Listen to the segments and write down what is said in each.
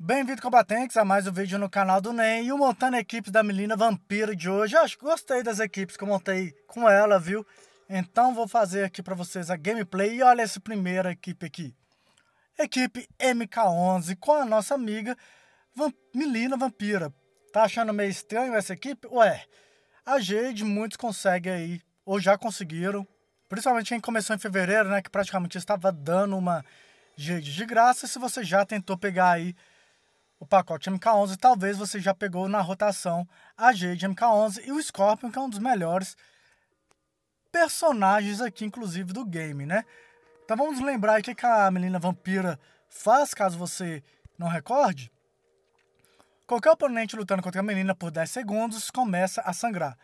Bem-vindo, combatentes, a mais um vídeo no canal do NEM e o montando equipes da menina vampira de hoje. Eu acho que gostei das equipes que eu montei com ela, viu? Então vou fazer aqui para vocês a gameplay e olha essa primeira equipe aqui. Equipe MK11 com a nossa amiga Vamp Melina Vampira. Tá achando meio estranho essa equipe? Ué, a Jade muitos conseguem aí, ou já conseguiram. Principalmente quem começou em fevereiro, né, que praticamente estava dando uma Jade de graça. Se você já tentou pegar aí o pacote MK11 talvez você já pegou na rotação a Jade MK11 e o Scorpion, que é um dos melhores personagens aqui, inclusive, do game, né? Então vamos lembrar o que a menina vampira faz, caso você não recorde. Qualquer oponente lutando contra a menina por 10 segundos começa a sangrar.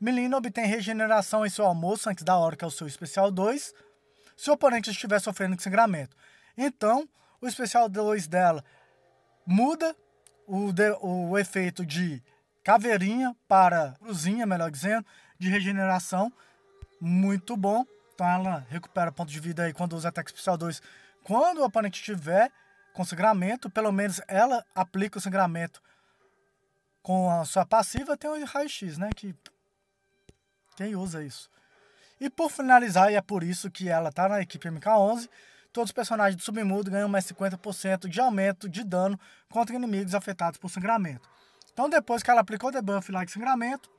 Melina obtém regeneração em seu almoço antes da hora que é o seu especial 2, se o oponente estiver sofrendo de sangramento. Então, o especial 2 dela muda o, de, o efeito de caveirinha para cruzinha, melhor dizendo, de regeneração. Muito bom. Então ela recupera ponto de vida aí quando usa ataque especial 2. Quando o oponente tiver com sangramento, pelo menos ela aplica o sangramento com a sua passiva. Tem o raio-x, né? Que quem usa isso? E por finalizar, e é por isso que ela tá na equipe MK11, todos os personagens do submundo ganham mais 50% de aumento de dano contra inimigos afetados por sangramento. Então depois que ela aplicou o debuff lá de sangramento,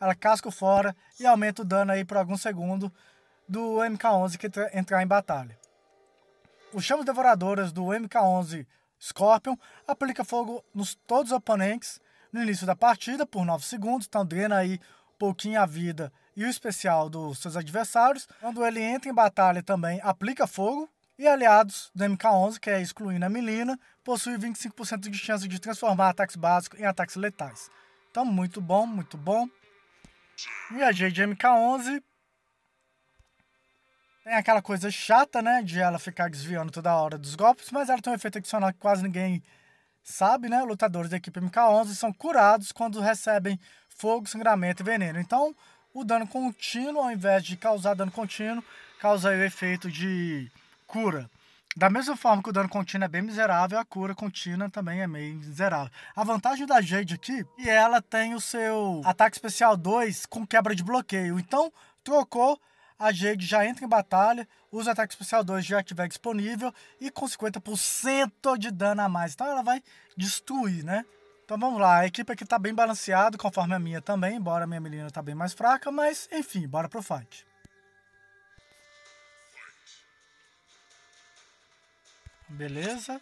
ela casca fora e aumenta o dano aí por algum segundo do MK11 que entrar em batalha. Os chamas devoradoras do MK11 Scorpion aplica fogo nos todos os oponentes no início da partida por 9 segundos, então drena aí pouquinho a vida e o especial dos seus adversários. Quando ele entra em batalha também aplica fogo e aliados do MK11, que é excluindo a milina, possui 25% de chance de transformar ataques básicos em ataques letais. Então, muito bom, muito bom. e Viajei de MK11. Tem aquela coisa chata, né? De ela ficar desviando toda hora dos golpes, mas ela tem um efeito adicional que quase ninguém sabe, né? Lutadores da equipe MK11 são curados quando recebem fogo, sangramento e veneno. Então, o dano contínuo, ao invés de causar dano contínuo, causa o efeito de cura. Da mesma forma que o dano contínuo é bem miserável, a cura contínua também é meio miserável. A vantagem da Jade aqui é ela tem o seu ataque especial 2 com quebra de bloqueio. Então, trocou, a Jade já entra em batalha, usa ataque especial 2 já estiver disponível e com 50% de dano a mais. Então ela vai destruir, né? Então vamos lá, a equipe aqui tá bem balanceada, conforme a minha também, embora a minha menina tá bem mais fraca, mas enfim, bora pro fight. Beleza?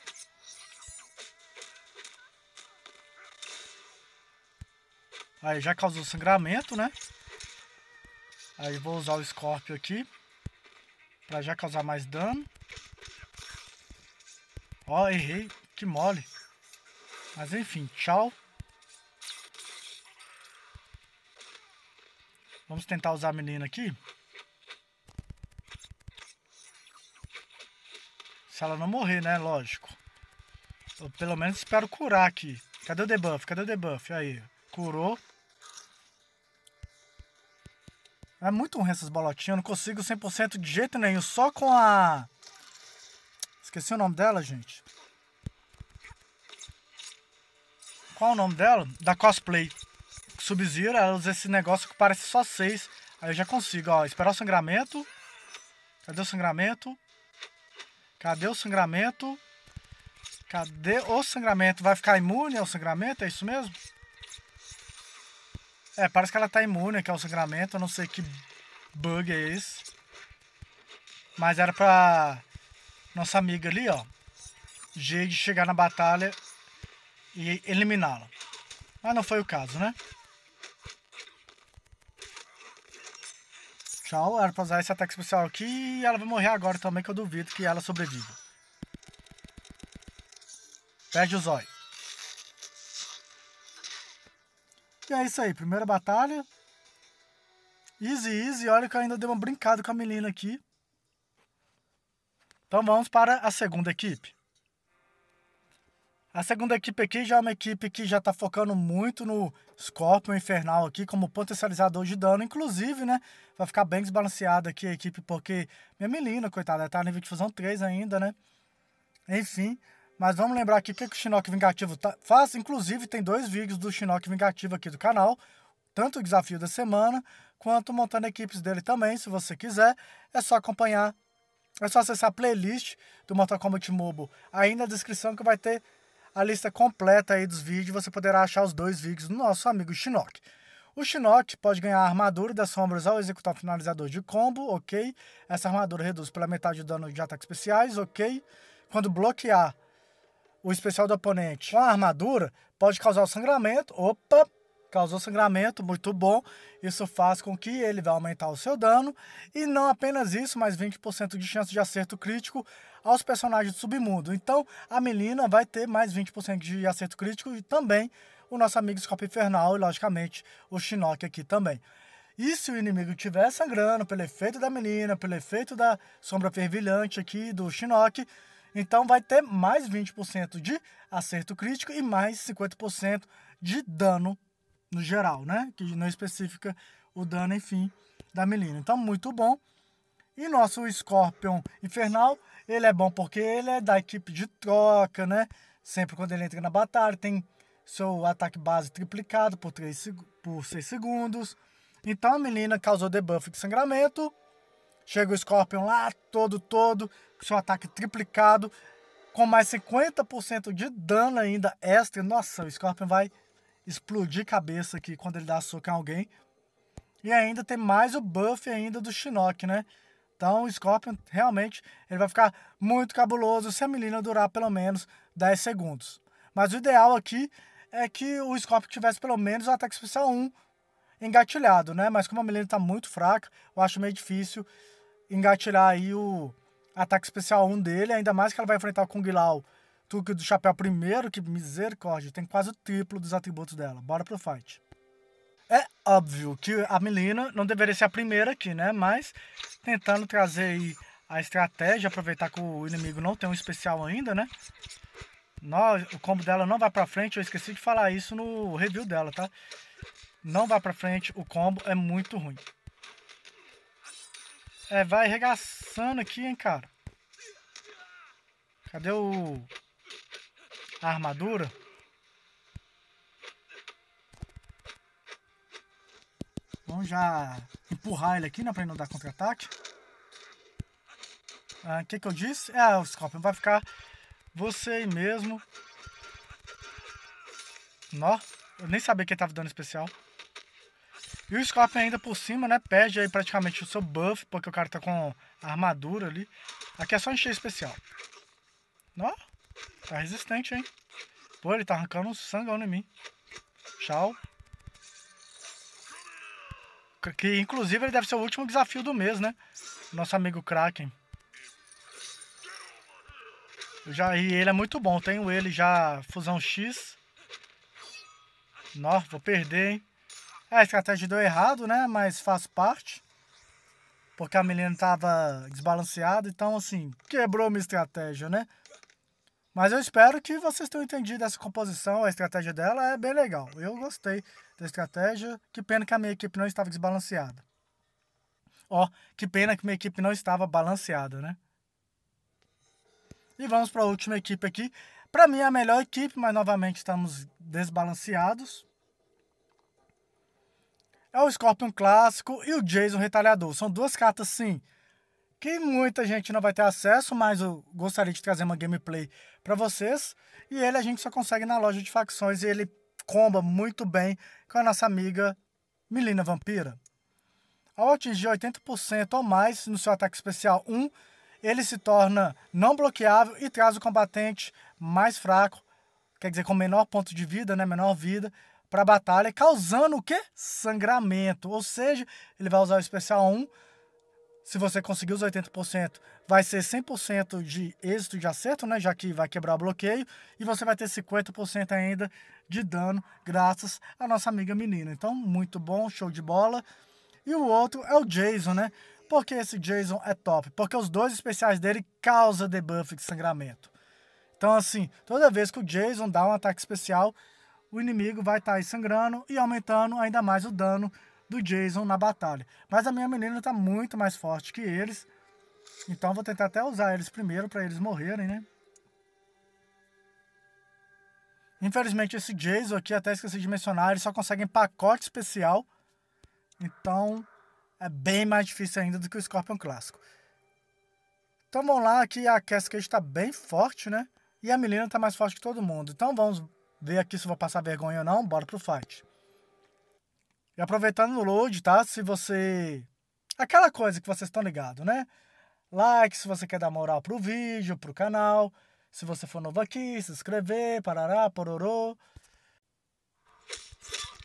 Aí já causou sangramento, né? Aí vou usar o Scorpio aqui. Pra já causar mais dano. Ó, errei. Que mole. Mas enfim, tchau. Vamos tentar usar a menina aqui. Se ela não morrer, né? Lógico. Eu, pelo menos espero curar aqui. Cadê o debuff? Cadê o debuff? Aí, curou. É muito ruim essas bolotinhas. Eu não consigo 100% de jeito nenhum. Só com a... Esqueci o nome dela, gente. Qual é o nome dela? Da cosplay. Sub-Zero, ela usa esse negócio que parece só seis. Aí eu já consigo, ó. Esperar o sangramento. Cadê o sangramento? Cadê o sangramento? Cadê o sangramento? Vai ficar imune ao sangramento? É isso mesmo? É, parece que ela tá imune aqui ao sangramento. Eu não sei que bug é esse. Mas era pra nossa amiga ali, ó. Jade chegar na batalha e eliminá-la. Mas não foi o caso, né? Então era pra usar esse ataque especial aqui e ela vai morrer agora também, que eu duvido que ela sobreviva. Perde o zóio. E é isso aí, primeira batalha. Easy, easy. Olha que eu ainda dei uma brincada com a menina aqui. Então vamos para a segunda equipe. A segunda equipe aqui já é uma equipe que já está focando muito no Scorpion Infernal aqui como potencializador de dano. Inclusive, né, vai ficar bem desbalanceada aqui a equipe, porque minha menina, coitada, tá nível de fusão 3 ainda, né? Enfim, mas vamos lembrar aqui o que, que o Shinnok Vingativo tá, faz. Inclusive, tem dois vídeos do Shinnok Vingativo aqui do canal. Tanto o desafio da semana, quanto montando equipes dele também, se você quiser. É só acompanhar, é só acessar a playlist do Mortal Kombat Mobile aí na descrição que vai ter a lista completa aí dos vídeos, você poderá achar os dois vídeos do nosso amigo Shinnok. O Shinnok pode ganhar a armadura das sombras ao executar o finalizador de combo, ok? Essa armadura reduz pela metade o dano de ataques especiais, ok? Quando bloquear o especial do oponente com a armadura, pode causar o sangramento, opa, causou sangramento, muito bom. Isso faz com que ele vá aumentar o seu dano. E não apenas isso, mas 20% de chance de acerto crítico aos personagens do submundo. Então a menina vai ter mais 20% de acerto crítico e também o nosso amigo Scorpio Infernal e, logicamente, o Shinnok aqui também. E se o inimigo estiver sangrando pelo efeito da menina, pelo efeito da sombra fervilhante aqui do Shinnok, então vai ter mais 20% de acerto crítico e mais 50% de dano no geral, né? Que não especifica o dano, enfim, da menina. Então, muito bom. E nosso Scorpion Infernal, ele é bom porque ele é da equipe de troca, né? Sempre quando ele entra na batalha, tem seu ataque base triplicado por, 3, por 6 segundos. Então a menina causou debuff de sangramento. Chega o Scorpion lá, todo, todo, com seu ataque triplicado, com mais 50% de dano ainda extra. Nossa, o Scorpion vai explodir cabeça aqui quando ele dá soco em alguém. E ainda tem mais o buff ainda do Shinnok, né? Então o Scorpion realmente ele vai ficar muito cabuloso se a Melina durar pelo menos 10 segundos. Mas o ideal aqui é que o Scorpion tivesse pelo menos o ataque especial 1 engatilhado, né? Mas como a Melina está muito fraca, eu acho meio difícil engatilhar aí o ataque especial 1 dele, ainda mais que ela vai enfrentar o Kung Lao Tuque do Chapéu primeiro, que misericórdia, tem quase o triplo dos atributos dela. Bora pro fight. É óbvio que a Melina não deveria ser a primeira aqui, né? Mas tentando trazer aí a estratégia, aproveitar que o inimigo não tem um especial ainda, né? Nós, o combo dela não vai pra frente, eu esqueci de falar isso no review dela, tá? Não vai pra frente, o combo é muito ruim. É, vai arregaçando aqui, hein, cara. Cadê o a armadura. Vamos já empurrar ele aqui, né? Pra ele não dar contra-ataque. Ah, o ah, que que eu disse? É o Scorpion vai ficar você mesmo. Nó. Eu nem sabia que ele tava dando especial. E o Scorpion ainda por cima, né? Perde aí praticamente o seu buff, porque o cara tá com armadura ali. Aqui é só encher especial. Nó. Tá resistente, hein? Pô, ele tá arrancando um sangão em mim. Tchau. Que inclusive ele deve ser o último desafio do mês, né? Nosso amigo Kraken. Eu já, e ele é muito bom. Tenho ele já fusão X. Nossa, vou perder, hein? É, a estratégia deu errado, né? Mas faz parte. Porque a menina tava desbalanceada, então assim, quebrou minha estratégia, né? Mas eu espero que vocês tenham entendido essa composição, a estratégia dela é bem legal. Eu gostei da estratégia. Que pena que a minha equipe não estava desbalanceada. Ó, oh, que pena que minha equipe não estava balanceada, né? E vamos para a última equipe aqui. Para mim é a melhor equipe, mas novamente estamos desbalanceados. É o Scorpion Clássico e o Jason Retalhador. São duas cartas, sim, que muita gente não vai ter acesso, mas eu gostaria de trazer uma gameplay para vocês. E ele a gente só consegue na loja de facções e ele comba muito bem com a nossa amiga Melina Vampira. Ao atingir 80% ou mais no seu ataque especial 1, ele se torna não bloqueável e traz o combatente mais fraco, quer dizer, com menor ponto de vida, né, menor vida, para a batalha, causando o quê? Sangramento. Ou seja, ele vai usar o especial 1 se você conseguir os 80%, vai ser 100% de êxito de acerto, né? Já que vai quebrar o bloqueio. E você vai ter 50% ainda de dano, graças à nossa amiga menina. Então, muito bom, show de bola. E o outro é o Jason, né? Por que esse Jason é top? Porque os dois especiais dele causam debuff de sangramento. Então, assim, toda vez que o Jason dá um ataque especial, o inimigo vai estar tá aí sangrando e aumentando ainda mais o dano do Jason na batalha. Mas a minha menina tá muito mais forte que eles. Então vou tentar até usar eles primeiro para eles morrerem, né? Infelizmente esse Jason aqui, até esqueci de mencionar, eles só conseguem pacote especial. Então é bem mais difícil ainda do que o Scorpion clássico. Então vamos lá, aqui a Cascade está bem forte, né? E a menina tá mais forte que todo mundo. Então vamos ver aqui se eu vou passar vergonha ou não. Bora pro fight. E aproveitando o load, tá? Se você. Aquela coisa que vocês estão ligados, né? Like se você quer dar moral pro vídeo, pro canal. Se você for novo aqui, se inscrever, parará, pororô.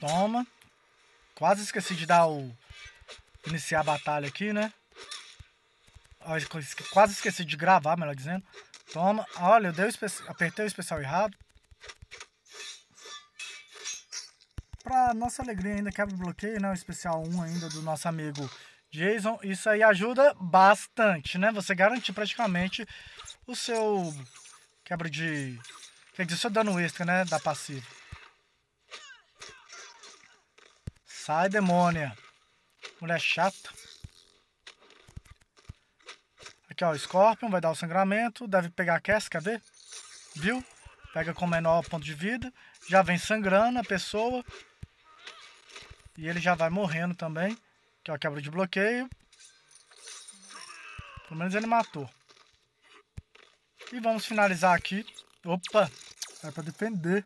Toma. Quase esqueci de dar o. Iniciar a batalha aqui, né? Quase esqueci de gravar, melhor dizendo. Toma. Olha, eu dei o apertei o especial errado. para nossa alegria ainda quebra o bloqueio, né? O especial 1 ainda do nosso amigo Jason. Isso aí ajuda bastante, né? Você garante praticamente o seu quebra de. Quer dizer, seu dano extra, né? Da passiva. Sai, demônia. Mulher chata. Aqui, ó. Scorpion vai dar o sangramento. Deve pegar a Cass, quer ver? Viu? Pega com menor ponto de vida. Já vem sangrando a pessoa. E ele já vai morrendo também. Que é a quebra de bloqueio. Pelo menos ele matou. E vamos finalizar aqui. Opa! é pra defender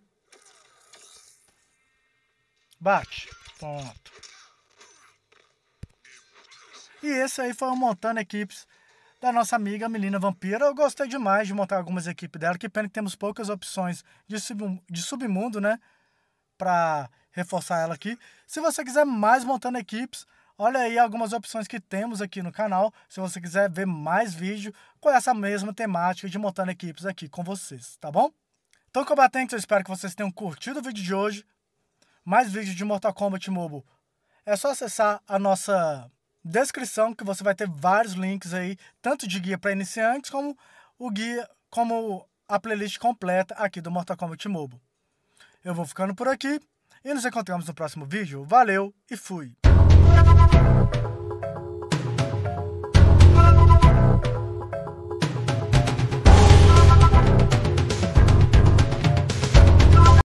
Bate. Ponto. E esse aí foi o Montando Equipes da nossa amiga Melina Vampira. Eu gostei demais de montar algumas equipes dela. Que pena que temos poucas opções de, de submundo, né? Pra reforçar ela aqui. Se você quiser mais montando equipes, olha aí algumas opções que temos aqui no canal. Se você quiser ver mais vídeo com essa mesma temática de montando equipes aqui com vocês, tá bom? Então, combatentes, eu espero que vocês tenham curtido o vídeo de hoje. Mais vídeos de Mortal Kombat Mobile é só acessar a nossa descrição que você vai ter vários links aí, tanto de guia para iniciantes como o guia, como a playlist completa aqui do Mortal Kombat Mobile. Eu vou ficando por aqui. E nos encontramos no próximo vídeo. Valeu e fui!